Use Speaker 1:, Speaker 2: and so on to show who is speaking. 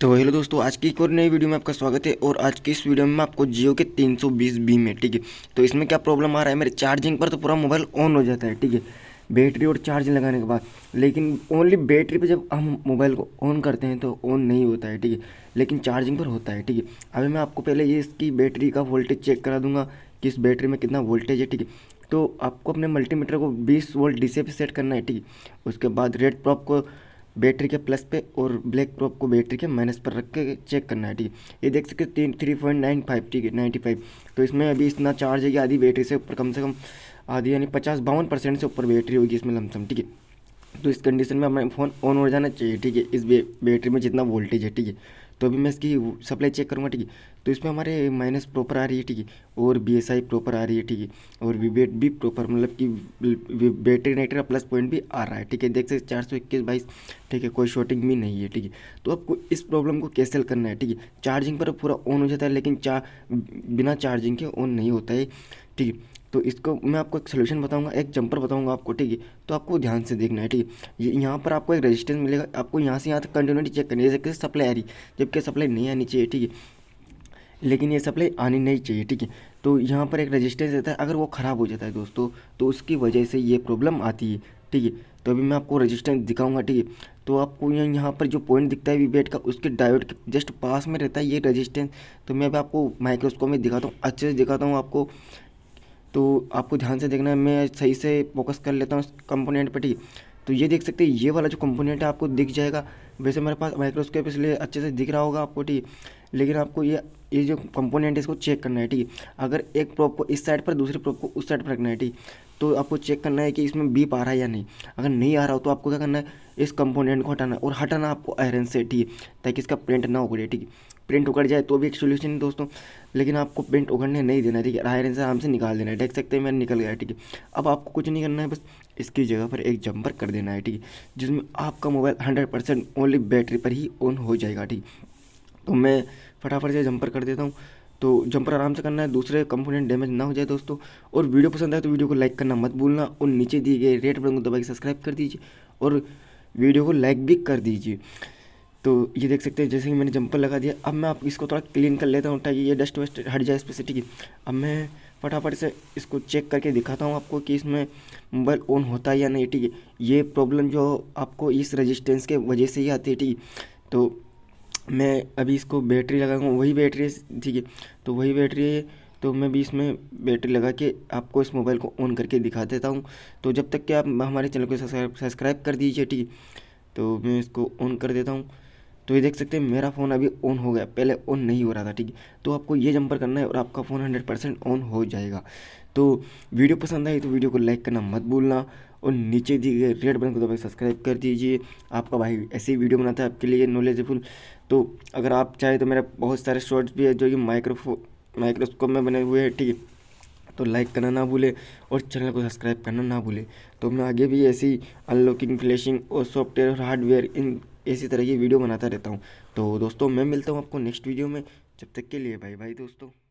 Speaker 1: तो हेलो दोस्तों आज की एक और नई वीडियो में आपका स्वागत है और आज की इस वीडियो में आपको जियो के 320 बी में ठीक है तो इसमें क्या प्रॉब्लम आ रहा है मेरे चार्जिंग पर तो पूरा मोबाइल ऑन हो जाता है ठीक है बैटरी और चार्ज लगाने के बाद लेकिन ओनली बैटरी पे जब हम मोबाइल को ऑन करते हैं तो ऑन नहीं होता है ठीक है लेकिन चार्जिंग पर होता है ठीक है अभी मैं आपको पहले ये इसकी बैटरी का वोल्टेज चेक करा दूंगा कि इस बैटरी में कितना वोल्टेज है ठीक है तो आपको अपने मल्टीमीटर को बीस वोल्ट डी से सेट करना है ठीक है उसके बाद रेड प्रॉप को बैटरी के प्लस पे और ब्लैक प्रॉप को बैटरी के माइनस पर रख के चेक करना है ठीक है ये देख सकते तीन थ्री पॉइंट नाइन फाइव ठीक है नाइन्टी फाइव तो इसमें अभी इतना चार्ज है कि आधी बैटरी से ऊपर कम से कम आधी यानी पचास बावन परसेंट से ऊपर बैटरी होगी इसमें लमसम ठीक है तो इस कंडीशन में हमें फ़ोन ऑन हो जाना चाहिए ठीक है इस बैटरी में जितना वोल्टेज है ठीक है तो अभी मैं इसकी सप्लाई चेक करूँगा ठीक है तो इसमें हमारे माइनस प्रॉपर आ रही है ठीक है और बी प्रॉपर आ रही है ठीक है और वीबेट भी प्रॉपर मतलब कि बैटरी नाइटर प्लस पॉइंट भी आ रहा है ठीक है देख सकते चार सौ इक्कीस बाईस ठीक है कोई शॉर्टिंग भी नहीं है ठीक है तो आपको इस प्रॉब्लम को कैंसिल करना है ठीक है चार्जिंग पर पूरा ऑन हो जाता है लेकिन चार बिना चार्जिंग के ऑन नहीं होता है ठीक है तो इसको मैं आपको एक सोल्यूशन बताऊंगा एक जंपर बताऊंगा आपको ठीक है तो आपको ध्यान से देखना है ठीक है यहाँ पर आपको एक रेजिस्टेंस मिलेगा आपको यहाँ से यहाँ तक कंटिन्यूटी चेक करनी है जैसे सप्लाई आ रही जबकि सप्लाई नहीं आनी चाहिए ठीक है लेकिन ये सप्लाई आनी नहीं चाहिए ठीक है तो यहाँ पर एक रजिस्टेंस रहता है अगर वो ख़राब हो जाता है दोस्तों तो उसकी वजह से ये प्रॉब्लम आती है ठीक है तो अभी मैं आपको रजिस्टेंस दिखाऊंगा ठीक है तो आपको यहाँ यहाँ पर जो पॉइंट दिखता है बेट का उसके डायोड के जस्ट पास में रहता है ये रजिस्टेंस तो मैं अभी आपको माइक्रोस्कोप में दिखाता हूँ अच्छे से दिखाता हूँ आपको तो आपको ध्यान से देखना है मैं सही से फोकस कर लेता हूँ कंपोनेंट पर ठीक तो ये देख सकते हैं ये वाला जो कंपोनेंट है आपको दिख जाएगा वैसे मेरे पास माइक्रोस्कोप इसलिए अच्छे से दिख रहा होगा आपको ठीक लेकिन आपको ये ये जो कंपोनेंट है इसको चेक करना है ठीक अगर एक प्रॉप को इस साइड पर दूसरे प्रॉप को उस साइड पर रखना है ठीक तो आपको चेक करना है कि इसमें बीप आ रहा है या नहीं अगर नहीं आ रहा हो तो आपको क्या करना है इस कंपोनेंट को हटाना और हटाना आपको आयरन से ठीक ताकि इसका प्रिंट ना उगड़े ठीक प्रिंट उगड़ जाए तो भी एक सोल्यूशन है दोस्तों लेकिन आपको प्रिंट उगड़ने नहीं देना है ठीक है हायर से आराम से निकाल देना है देख सकते हैं मैंने निकल गया ठीक है अब आपको कुछ नहीं करना है बस इसकी जगह पर एक जंपर कर देना है ठीक है जिसमें आपका mobile hundred percent only battery पर ही ऑन हो जाएगा ठीक तो मैं फटाफट से जंपर कर देता हूँ तो जंपर आराम से करना है दूसरे कंपोनेंट डैमेज ना हो जाए दोस्तों और वीडियो पसंद आए तो वीडियो को लाइक करना मत भूलना और नीचे दिए गए रेड बटन को दबा के सब्सक्राइब कर दीजिए और वीडियो को लाइक भी कर दीजिए तो ये देख सकते हैं जैसे कि मैंने जंपर लगा दिया अब मैं आप इसको थोड़ा क्लीन कर लेता हूँ ताकि ये डस्ट वेस्ट हट जाए स्पेसिटी की अब मैं फटाफट से इसको चेक करके दिखाता हूँ आपको कि इसमें मोबाइल ऑन होता है या नहीं ठीक है ये प्रॉब्लम जो आपको इस रजिस्टेंस के वजह से ही आती है ठीक है तो मैं अभी इसको बैटरी लगाऊँ वही बैटरी ठीक है तो वही बैटरी है तो मैं भी इसमें बैटरी लगा के आपको इस मोबाइल को ऑन करके दिखा देता हूँ तो जब तक कि आप हमारे चैनल को सब्सक्राइब कर दीजिए ठीक है तो मैं इसको ऑन कर देता हूँ तो ये देख सकते हैं मेरा फ़ोन अभी ऑन हो गया पहले ऑन नहीं हो रहा था ठीक है तो आपको ये जंपर करना है और आपका फ़ोन हंड्रेड परसेंट ऑन हो जाएगा तो वीडियो पसंद आई तो वीडियो को लाइक करना मत भूलना और नीचे दिए गए रेड बटन को दबाकर सब्सक्राइब कर दीजिए आपका भाई ऐसी वीडियो बनाता है आपके लिए नॉलेजफुल तो अगर आप चाहें तो मेरा बहुत सारे शॉर्ट्स भी है जो कि माइक्रोफो माइक्रोस्कोप में बने हुए हैं ठीक है तो लाइक करना ना भूले और चैनल को सब्सक्राइब करना ना भूले तो मैं आगे भी ऐसी अनलॉकिंग फ्लैशिंग और सॉफ्टवेयर और हार्डवेयर इन इसी तरह की वीडियो बनाता रहता हूँ तो दोस्तों मैं मिलता हूँ आपको नेक्स्ट वीडियो में जब तक के लिए बाय बाय दोस्तों